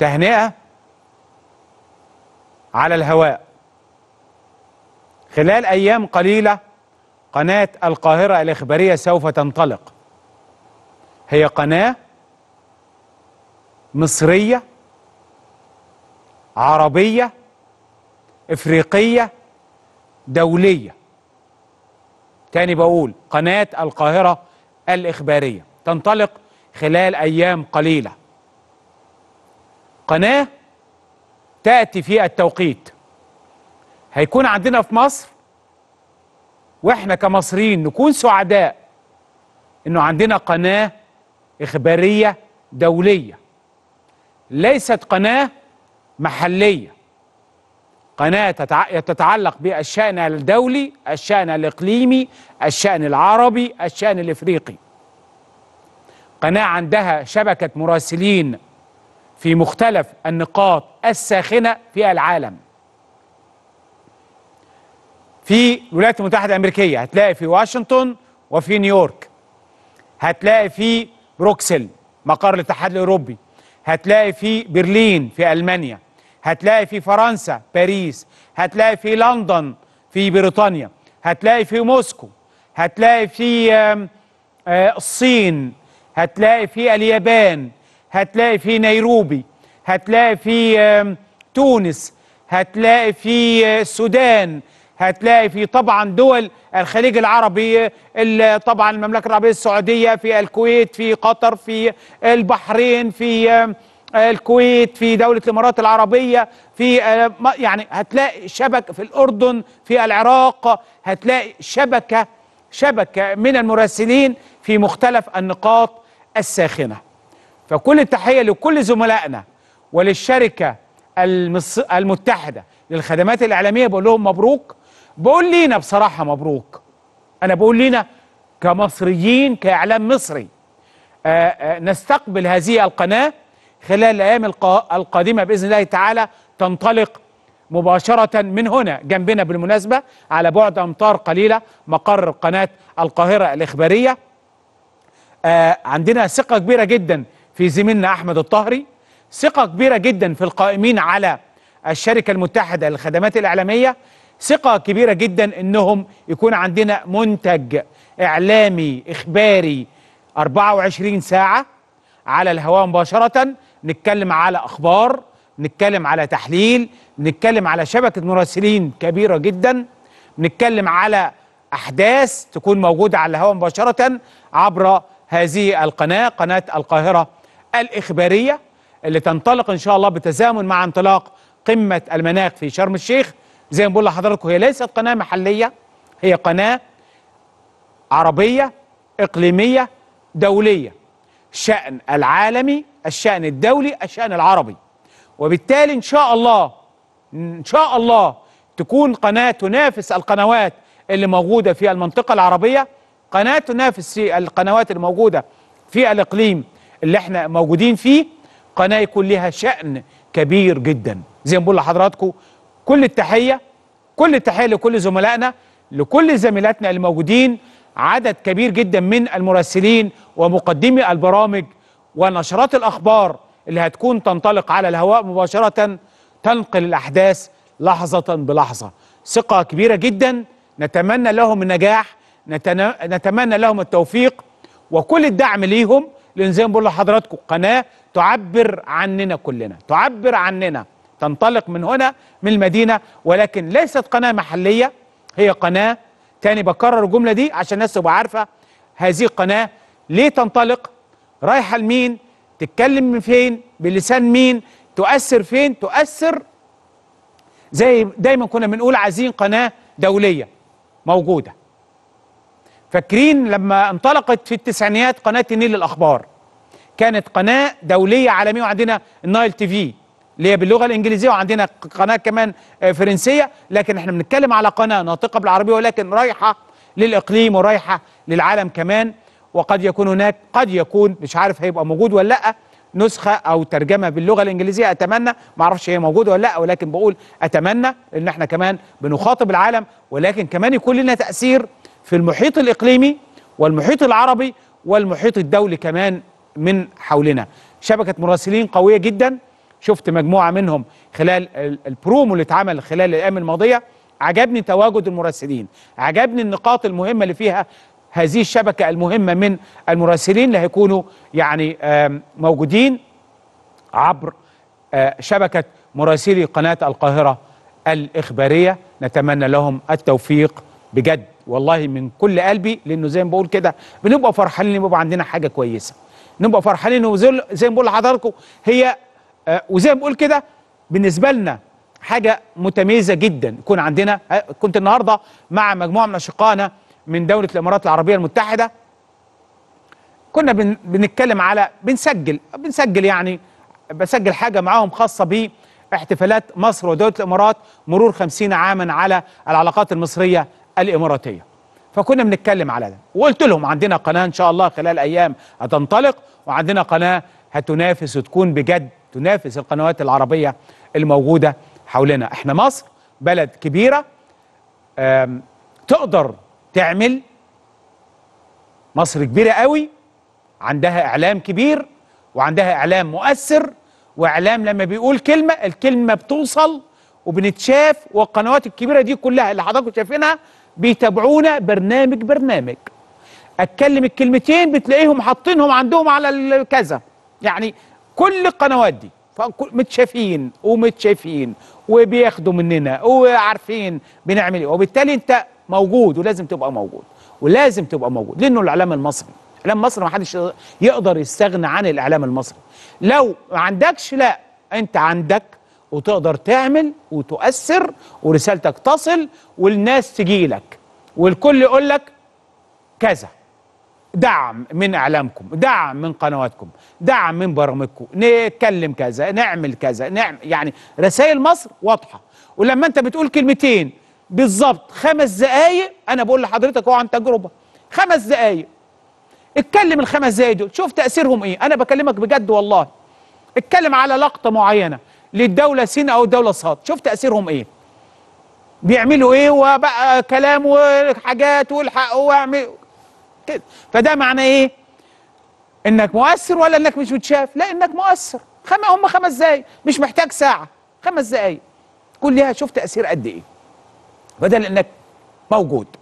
تهنئة على الهواء خلال أيام قليلة قناة القاهرة الإخبارية سوف تنطلق هي قناة مصرية عربية إفريقية دولية تاني بقول قناة القاهرة الإخبارية تنطلق خلال أيام قليلة قناة تأتي في التوقيت هيكون عندنا في مصر واحنا كمصريين نكون سعداء انه عندنا قناة اخبارية دولية ليست قناة محلية قناة تتعلق بالشأن الدولي الشأن الإقليمي الشأن العربي الشأن الإفريقي قناة عندها شبكة مراسلين في مختلف النقاط الساخنة في العالم في الولايات المتحدة الأمريكية هتلاقي في واشنطن وفي نيويورك هتلاقي في بروكسل مقر الاتحاد الأوروبي هتلاقي في برلين في ألمانيا هتلاقي في فرنسا باريس هتلاقي في لندن في بريطانيا هتلاقي في موسكو هتلاقي في آه، الصين هتلاقي في اليابان هتلاقي في نيروبي هتلاقي في تونس هتلاقي في آه، السودان هتلاقي في طبعا دول الخليج العربي طبعا المملكة العربية السعودية في الكويت في قطر في البحرين في الكويت في دولة الإمارات العربية في آه، يعني هتلاقي شبكة في الأردن في العراق هتلاقي شبكة شبكة من المراسلين في مختلف النقاط الساخنة فكل التحية لكل زملائنا وللشركة المص... المتحدة للخدمات الإعلامية بقول لهم مبروك بقول لينا بصراحة مبروك أنا بقول لينا كمصريين كإعلام مصري آآ آه، آآ آه، نستقبل هذه القناة خلال الأيام الق... القادمة بإذن الله تعالى تنطلق مباشرة من هنا جنبنا بالمناسبة على بعد أمتار قليلة مقر قناة القاهرة الإخبارية آه، عندنا ثقة كبيرة جدا في زميلنا أحمد الطهري ثقة كبيرة جدا في القائمين على الشركة المتحدة للخدمات الإعلامية ثقة كبيرة جدا إنهم يكون عندنا منتج إعلامي إخباري 24 ساعة على الهواء مباشرة نتكلم على أخبار نتكلم على تحليل نتكلم على شبكة مراسلين كبيرة جدا نتكلم على أحداث تكون موجودة على الهواء مباشرة عبر هذه القناة قناة القاهرة الإخبارية اللي تنطلق إن شاء الله بتزامن مع انطلاق قمة المناخ في شرم الشيخ زي ما بقول لحضراتكم هي ليست قناة محلية هي قناة عربية إقليمية دولية شأن العالمي الشأن الدولي الشأن العربي وبالتالي إن شاء الله إن شاء الله تكون قناة تنافس القنوات اللي موجودة في المنطقة العربية قناة تنافس القنوات الموجودة في الإقليم اللي احنا موجودين فيه قناه يكون لها شان كبير جدا زي ما بقول لحضراتكم كل التحيه كل التحيه لكل زملائنا لكل زميلاتنا الموجودين عدد كبير جدا من المراسلين ومقدمي البرامج ونشرات الاخبار اللي هتكون تنطلق على الهواء مباشره تنقل الاحداث لحظه بلحظه ثقه كبيره جدا نتمنى لهم النجاح نتمنى لهم التوفيق وكل الدعم ليهم لان زي ما بقول لحضراتكم قناه تعبر عننا كلنا تعبر عننا تنطلق من هنا من المدينه ولكن ليست قناه محليه هي قناه تاني بكرر الجمله دي عشان الناس تبقى عارفه هذه قناه ليه تنطلق رايحه لمين تتكلم من فين بلسان مين تؤثر فين تؤثر زي دايما كنا بنقول عايزين قناه دوليه موجوده فاكرين لما انطلقت في التسعينيات قناة النيل للأخبار كانت قناة دولية عالمية وعندنا النايل تي في اللي هي باللغة الإنجليزية وعندنا قناة كمان فرنسية لكن احنا بنتكلم على قناة ناطقة بالعربية ولكن رايحة للإقليم ورايحة للعالم كمان وقد يكون هناك قد يكون مش عارف هيبقى موجود ولا لأ نسخة أو ترجمة باللغة الإنجليزية أتمنى ما أعرفش هي موجودة ولا لأ ولكن بقول أتمنى إن احنا كمان بنخاطب العالم ولكن كمان يكون لنا تأثير في المحيط الإقليمي والمحيط العربي والمحيط الدولي كمان من حولنا شبكة مراسلين قوية جدا شفت مجموعة منهم خلال البرومو اللي اتعمل خلال الأيام الماضية عجبني تواجد المراسلين عجبني النقاط المهمة اللي فيها هذه الشبكة المهمة من المراسلين اللي هيكونوا يعني موجودين عبر آه، شبكة مراسلي قناة القاهرة الإخبارية نتمنى لهم التوفيق بجد والله من كل قلبي لانه زي ما بقول كده بنبقى فرحانين ان بيبقى عندنا حاجه كويسه نبقى فرحانين وزي زي ما بقول لحضراتكم هي آه، وزي ما بقول كده بالنسبه لنا حاجه متميزه جدا يكون عندنا آه، كنت النهارده مع مجموعه من اشقائنا من دوله الامارات العربيه المتحده كنا بنتكلم على بنسجل بنسجل يعني بسجل حاجه معاهم خاصه ب احتفالات مصر ودولة الإمارات مرور خمسين عاما على العلاقات المصرية الإماراتية فكنا بنتكلم على ده وقلت لهم عندنا قناة إن شاء الله خلال أيام هتنطلق وعندنا قناة هتنافس وتكون بجد تنافس القنوات العربية الموجودة حولنا احنا مصر بلد كبيرة تقدر تعمل مصر كبيرة قوي عندها إعلام كبير وعندها إعلام مؤثر وإعلام لما بيقول كلمة الكلمة بتوصل وبنتشاف والقنوات الكبيرة دي كلها اللي حضراتكم شايفينها بيتابعونا برنامج برنامج اتكلم الكلمتين بتلاقيهم حاطينهم عندهم على كذا يعني كل القنوات دي متشافين ومتشافين وبياخدوا مننا وعارفين بنعمل ايه وبالتالي انت موجود ولازم تبقى موجود ولازم تبقى موجود لانه الاعلام المصري الاعلام المصري ما حدش يقدر يستغنى عن الاعلام المصري لو ما عندكش لا انت عندك وتقدر تعمل وتؤثر ورسالتك تصل والناس تجيلك والكل يقول لك كذا دعم من اعلامكم دعم من قنواتكم دعم من برامجكم نتكلم كذا نعمل كذا نعمل يعني رسائل مصر واضحه ولما انت بتقول كلمتين بالظبط خمس دقايق انا بقول لحضرتك اهو عن تجربه خمس دقايق اتكلم الخمس دقايق دول شوف تاثيرهم ايه انا بكلمك بجد والله اتكلم على لقطه معينه للدوله سين او الدوله صاد شوف تاثيرهم ايه بيعملوا ايه وبقى كلام وحاجات والحق واعمل كده فده معنى ايه انك مؤثر ولا انك مش متشاف لا انك مؤثر خم هم خمس دقايق مش محتاج ساعه خمس دقايق كلها شوف تاثير قد ايه بدل انك موجود